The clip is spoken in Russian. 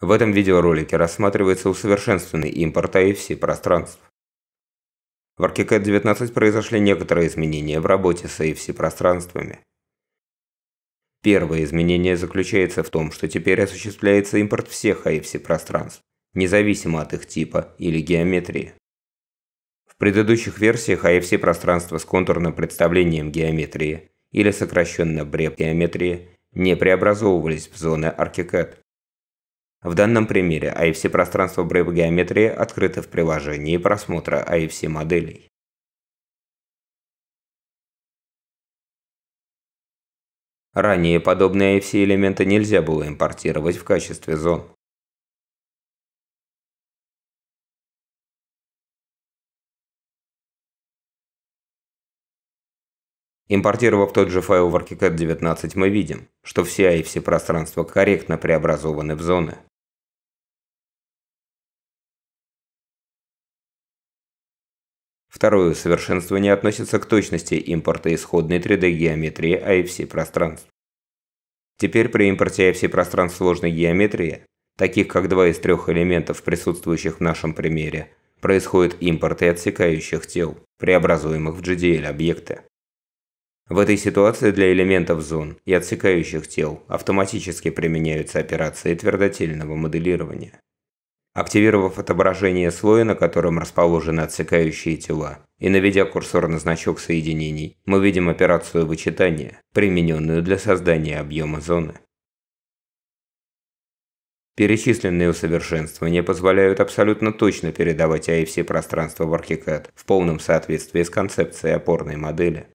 В этом видеоролике рассматривается усовершенствованный импорт ifc пространств. В ArchiCAD 19 произошли некоторые изменения в работе с ifc пространствами. Первое изменение заключается в том, что теперь осуществляется импорт всех ifc пространств, независимо от их типа или геометрии. В предыдущих версиях ifc пространства с контурным представлением геометрии или сокращенно бреп геометрии не преобразовывались в зоны ArchiCAD. В данном примере IFC-пространство а Brave геометрии открыто в приложении просмотра IFC-моделей. А Ранее подобные IFC-элементы а нельзя было импортировать в качестве зон. Импортировав тот же файл в ArchiCAD 19, мы видим, что все IFC-пространства корректно преобразованы в зоны. Второе совершенствование относится к точности импорта исходной 3D-геометрии IFC-пространств. Теперь при импорте IFC-пространств сложной геометрии, таких как два из трех элементов, присутствующих в нашем примере, происходит импорт и отсекающих тел, преобразуемых в GDL объекты. В этой ситуации для элементов зон и отсекающих тел автоматически применяются операции твердотельного моделирования активировав отображение слоя, на котором расположены отсекающие тела, и наведя курсор на значок соединений, мы видим операцию вычитания, примененную для создания объема зоны. Перечисленные усовершенствования позволяют абсолютно точно передавать AFC пространство в Архикад в полном соответствии с концепцией опорной модели.